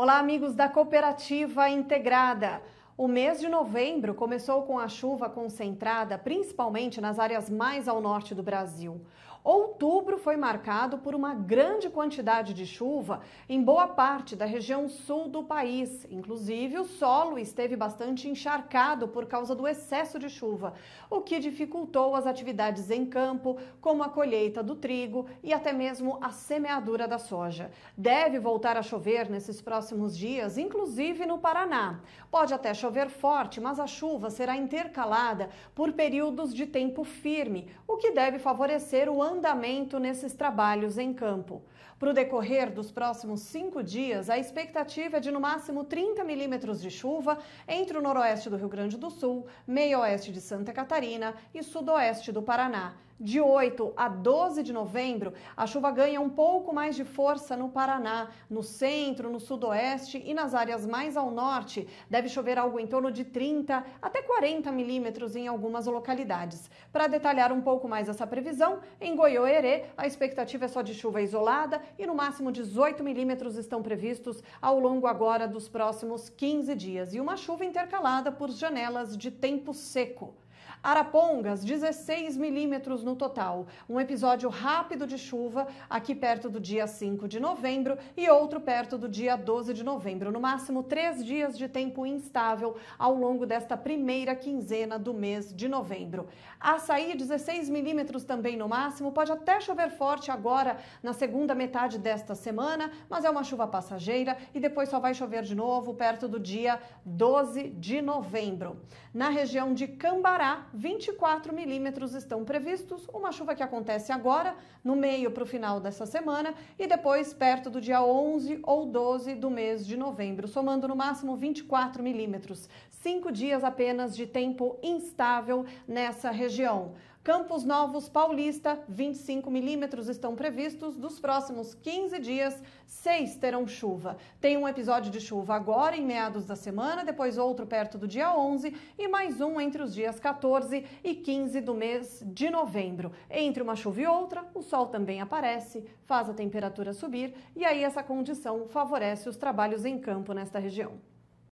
Olá, amigos da Cooperativa Integrada. O mês de novembro começou com a chuva concentrada, principalmente nas áreas mais ao norte do Brasil. Outubro foi marcado por uma grande quantidade de chuva em boa parte da região sul do país. Inclusive, o solo esteve bastante encharcado por causa do excesso de chuva, o que dificultou as atividades em campo, como a colheita do trigo e até mesmo a semeadura da soja. Deve voltar a chover nesses próximos dias, inclusive no Paraná. Pode até chover forte, mas a chuva será intercalada por períodos de tempo firme, o que deve favorecer o ambiente andamento nesses trabalhos em campo. Para o decorrer dos próximos cinco dias, a expectativa é de no máximo 30 milímetros de chuva entre o noroeste do Rio Grande do Sul, meio oeste de Santa Catarina e sudoeste do Paraná. De 8 a 12 de novembro, a chuva ganha um pouco mais de força no Paraná, no centro, no sudoeste e nas áreas mais ao norte. Deve chover algo em torno de 30 até 40 milímetros em algumas localidades. Para detalhar um pouco mais essa previsão, em Goiôerê, a expectativa é só de chuva isolada e no máximo 18 milímetros estão previstos ao longo agora dos próximos 15 dias e uma chuva intercalada por janelas de tempo seco. Arapongas, 16 milímetros no total. Um episódio rápido de chuva aqui perto do dia 5 de novembro e outro perto do dia 12 de novembro. No máximo, três dias de tempo instável ao longo desta primeira quinzena do mês de novembro. Açaí, 16 milímetros também no máximo. Pode até chover forte agora na segunda metade desta semana, mas é uma chuva passageira e depois só vai chover de novo perto do dia 12 de novembro. Na região de Cambará, Pará, 24 milímetros estão previstos. Uma chuva que acontece agora, no meio para o final dessa semana, e depois perto do dia 11 ou 12 do mês de novembro, somando no máximo 24 milímetros. Cinco dias apenas de tempo instável nessa região. Campos Novos Paulista, 25 milímetros estão previstos. Dos próximos 15 dias, seis terão chuva. Tem um episódio de chuva agora, em meados da semana, depois outro perto do dia 11 e mais um entre os dias 14 e 15 do mês de novembro. Entre uma chuva e outra, o sol também aparece, faz a temperatura subir e aí essa condição favorece os trabalhos em campo nesta região.